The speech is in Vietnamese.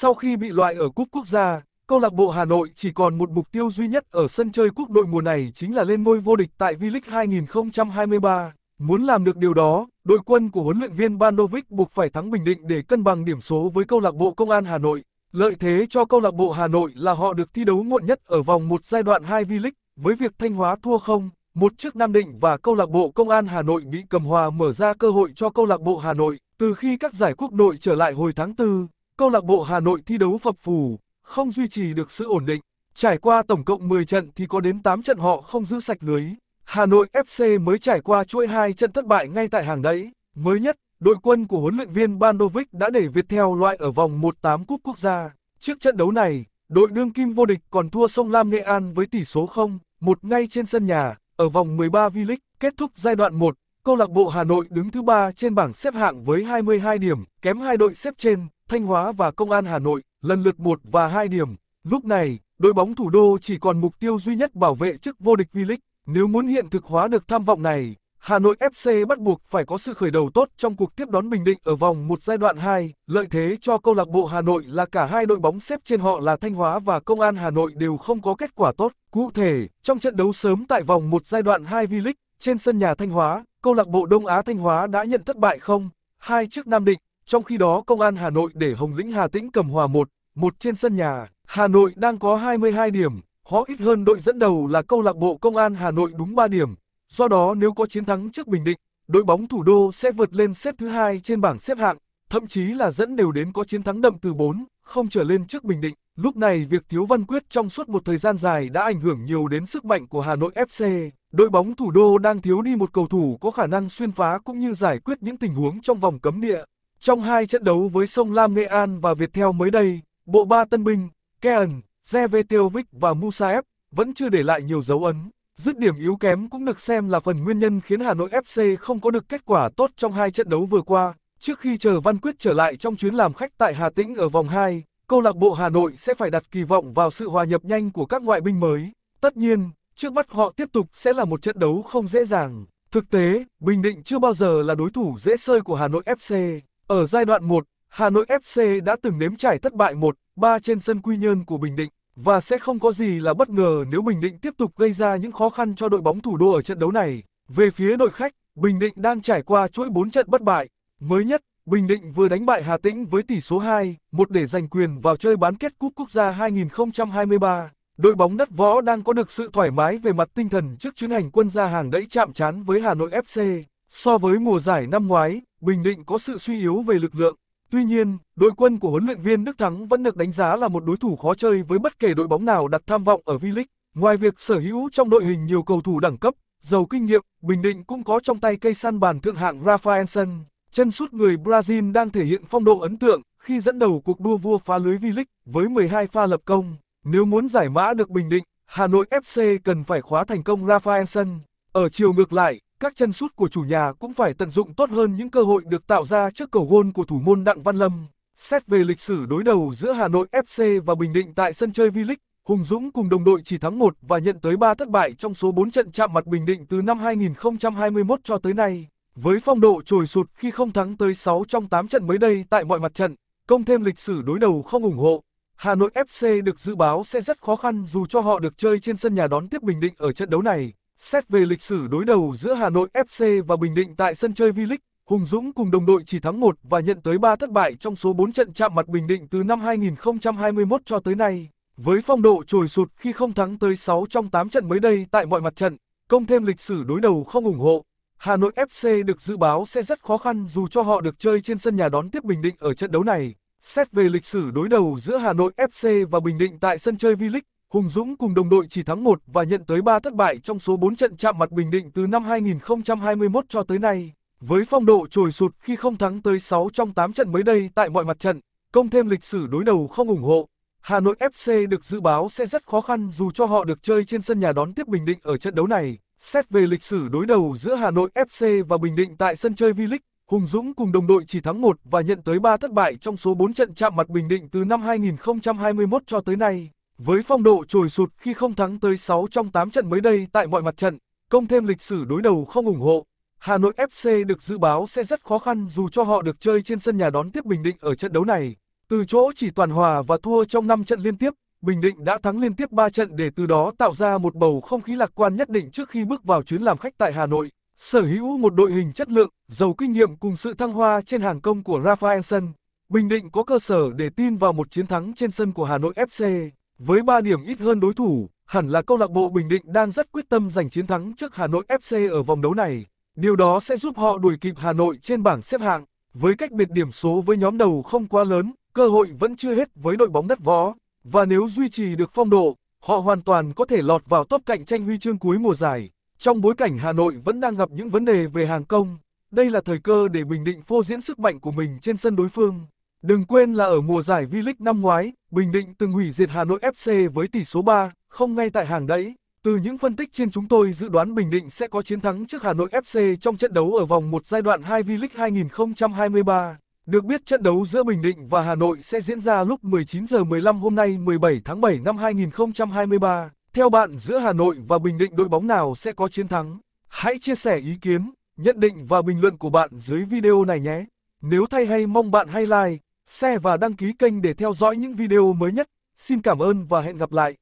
Sau khi bị loại ở cúp quốc gia, câu lạc bộ Hà Nội chỉ còn một mục tiêu duy nhất ở sân chơi quốc đội mùa này chính là lên ngôi vô địch tại V-League 2023. Muốn làm được điều đó, đội quân của huấn luyện viên Banovic buộc phải thắng Bình Định để cân bằng điểm số với câu lạc bộ Công an Hà Nội. Lợi thế cho câu lạc bộ Hà Nội là họ được thi đấu muộn nhất ở vòng một giai đoạn 2 V-League, với việc Thanh Hóa thua không, một trước Nam Định và câu lạc bộ Công an Hà Nội bị cầm hòa mở ra cơ hội cho câu lạc bộ Hà Nội từ khi các giải quốc đội trở lại hồi tháng 4 câu lạc bộ Hà Nội thi đấu phập phù, không duy trì được sự ổn định. Trải qua tổng cộng 10 trận thì có đến 8 trận họ không giữ sạch lưới. Hà Nội FC mới trải qua chuỗi 2 trận thất bại ngay tại hàng đẫy. Mới nhất, đội quân của huấn luyện viên Bandovic đã để Viettel loại ở vòng 1-8 cúp quốc gia. Trước trận đấu này, đội đương kim vô địch còn thua sông Lam Nghệ An với tỷ số 0, 1 ngay trên sân nhà, ở vòng 13 V-League, kết thúc giai đoạn 1, câu lạc bộ Hà Nội đứng thứ 3 trên bảng xếp hạng với 22 điểm, kém hai đội xếp trên. Thanh Hóa và Công an Hà Nội, lần lượt một và hai điểm. Lúc này, đội bóng thủ đô chỉ còn mục tiêu duy nhất bảo vệ chức vô địch V-League. Nếu muốn hiện thực hóa được tham vọng này, Hà Nội FC bắt buộc phải có sự khởi đầu tốt trong cuộc tiếp đón Bình Định ở vòng một giai đoạn 2. Lợi thế cho câu lạc bộ Hà Nội là cả hai đội bóng xếp trên họ là Thanh Hóa và Công an Hà Nội đều không có kết quả tốt. Cụ thể, trong trận đấu sớm tại vòng một giai đoạn 2 V-League, trên sân nhà Thanh Hóa, câu lạc bộ Đông Á Thanh Hóa đã nhận thất bại không? Hai trước Nam Định, trong khi đó công an Hà Nội để Hồng Lĩnh Hà Tĩnh cầm hòa 1, 1 trên sân nhà. Hà Nội đang có 22 điểm, họ ít hơn đội dẫn đầu là câu lạc bộ công an Hà Nội đúng 3 điểm. Do đó nếu có chiến thắng trước Bình Định, đội bóng thủ đô sẽ vượt lên xếp thứ hai trên bảng xếp hạng, thậm chí là dẫn đều đến có chiến thắng đậm từ 4, không trở lên trước Bình Định. Lúc này việc thiếu Văn Quyết trong suốt một thời gian dài đã ảnh hưởng nhiều đến sức mạnh của Hà Nội FC. Đội bóng thủ đô đang thiếu đi một cầu thủ có khả năng xuyên phá cũng như giải quyết những tình huống trong vòng cấm địa. Trong hai trận đấu với Sông Lam Nghệ An và Viettel mới đây, bộ ba tân binh, Kean, Zevetiovic và Musaev vẫn chưa để lại nhiều dấu ấn. Dứt điểm yếu kém cũng được xem là phần nguyên nhân khiến Hà Nội FC không có được kết quả tốt trong hai trận đấu vừa qua. Trước khi chờ Văn Quyết trở lại trong chuyến làm khách tại Hà Tĩnh ở vòng 2, câu lạc bộ Hà Nội sẽ phải đặt kỳ vọng vào sự hòa nhập nhanh của các ngoại binh mới. Tất nhiên, trước mắt họ tiếp tục sẽ là một trận đấu không dễ dàng. Thực tế, Bình Định chưa bao giờ là đối thủ dễ sơi của Hà Nội FC. Ở giai đoạn 1, Hà Nội FC đã từng nếm trải thất bại 1-3 trên sân Quy Nhơn của Bình Định, và sẽ không có gì là bất ngờ nếu Bình Định tiếp tục gây ra những khó khăn cho đội bóng thủ đô ở trận đấu này. Về phía đội khách, Bình Định đang trải qua chuỗi 4 trận bất bại. Mới nhất, Bình Định vừa đánh bại Hà Tĩnh với tỷ số 2-1 để giành quyền vào chơi bán kết Cúp Quốc gia 2023. Đội bóng đất võ đang có được sự thoải mái về mặt tinh thần trước chuyến hành quân ra hàng đẫy chạm trán với Hà Nội FC. So với mùa giải năm ngoái, Bình Định có sự suy yếu về lực lượng. Tuy nhiên, đội quân của huấn luyện viên Đức Thắng vẫn được đánh giá là một đối thủ khó chơi với bất kể đội bóng nào đặt tham vọng ở V-League. Ngoài việc sở hữu trong đội hình nhiều cầu thủ đẳng cấp, giàu kinh nghiệm, Bình Định cũng có trong tay cây săn bàn thượng hạng Rafaelson. Chân sút người Brazil đang thể hiện phong độ ấn tượng khi dẫn đầu cuộc đua vua phá lưới V-League với 12 pha lập công. Nếu muốn giải mã được Bình Định, Hà Nội FC cần phải khóa thành công Rafaelson. Ở chiều ngược lại, các chân sút của chủ nhà cũng phải tận dụng tốt hơn những cơ hội được tạo ra trước cầu gôn của thủ môn Đặng Văn Lâm. Xét về lịch sử đối đầu giữa Hà Nội FC và Bình Định tại sân chơi V-League, Hùng Dũng cùng đồng đội chỉ thắng 1 và nhận tới 3 thất bại trong số 4 trận chạm mặt Bình Định từ năm 2021 cho tới nay. Với phong độ trồi sụt khi không thắng tới 6 trong 8 trận mới đây tại mọi mặt trận, công thêm lịch sử đối đầu không ủng hộ, Hà Nội FC được dự báo sẽ rất khó khăn dù cho họ được chơi trên sân nhà đón tiếp Bình Định ở trận đấu này. Xét về lịch sử đối đầu giữa Hà Nội FC và Bình Định tại sân chơi V-League, Hùng Dũng cùng đồng đội chỉ thắng 1 và nhận tới 3 thất bại trong số 4 trận chạm mặt Bình Định từ năm 2021 cho tới nay. Với phong độ trồi sụt khi không thắng tới 6 trong 8 trận mới đây tại mọi mặt trận, công thêm lịch sử đối đầu không ủng hộ, Hà Nội FC được dự báo sẽ rất khó khăn dù cho họ được chơi trên sân nhà đón tiếp Bình Định ở trận đấu này. Xét về lịch sử đối đầu giữa Hà Nội FC và Bình Định tại sân chơi V-League, Hùng Dũng cùng đồng đội chỉ thắng 1 và nhận tới 3 thất bại trong số 4 trận chạm mặt Bình Định từ năm 2021 cho tới nay. Với phong độ trồi sụt khi không thắng tới 6 trong 8 trận mới đây tại mọi mặt trận, công thêm lịch sử đối đầu không ủng hộ, Hà Nội FC được dự báo sẽ rất khó khăn dù cho họ được chơi trên sân nhà đón tiếp Bình Định ở trận đấu này. Xét về lịch sử đối đầu giữa Hà Nội FC và Bình Định tại sân chơi V-League, Hùng Dũng cùng đồng đội chỉ thắng 1 và nhận tới 3 thất bại trong số 4 trận chạm mặt Bình Định từ năm 2021 cho tới nay. Với phong độ trồi sụt khi không thắng tới 6 trong 8 trận mới đây tại mọi mặt trận, công thêm lịch sử đối đầu không ủng hộ, Hà Nội FC được dự báo sẽ rất khó khăn dù cho họ được chơi trên sân nhà đón tiếp Bình Định ở trận đấu này. Từ chỗ chỉ toàn hòa và thua trong 5 trận liên tiếp, Bình Định đã thắng liên tiếp 3 trận để từ đó tạo ra một bầu không khí lạc quan nhất định trước khi bước vào chuyến làm khách tại Hà Nội. Sở hữu một đội hình chất lượng, giàu kinh nghiệm cùng sự thăng hoa trên hàng công của Rafaelson, Bình Định có cơ sở để tin vào một chiến thắng trên sân của Hà Nội FC. Với 3 điểm ít hơn đối thủ, hẳn là câu lạc bộ Bình Định đang rất quyết tâm giành chiến thắng trước Hà Nội FC ở vòng đấu này. Điều đó sẽ giúp họ đuổi kịp Hà Nội trên bảng xếp hạng. Với cách biệt điểm số với nhóm đầu không quá lớn, cơ hội vẫn chưa hết với đội bóng đất võ. Và nếu duy trì được phong độ, họ hoàn toàn có thể lọt vào top cạnh tranh huy chương cuối mùa giải. Trong bối cảnh Hà Nội vẫn đang gặp những vấn đề về hàng công, đây là thời cơ để Bình Định phô diễn sức mạnh của mình trên sân đối phương. Đừng quên là ở mùa giải V-League năm ngoái, Bình Định từng hủy diệt Hà Nội FC với tỷ số 3, không ngay tại hàng đẫy. Từ những phân tích trên chúng tôi dự đoán Bình Định sẽ có chiến thắng trước Hà Nội FC trong trận đấu ở vòng 1 giai đoạn 2 V-League 2023. Được biết trận đấu giữa Bình Định và Hà Nội sẽ diễn ra lúc 19 giờ 15 hôm nay 17 tháng 7 năm 2023. Theo bạn giữa Hà Nội và Bình Định đội bóng nào sẽ có chiến thắng? Hãy chia sẻ ý kiến, nhận định và bình luận của bạn dưới video này nhé. Nếu thay hay mong bạn hay like share và đăng ký kênh để theo dõi những video mới nhất. Xin cảm ơn và hẹn gặp lại.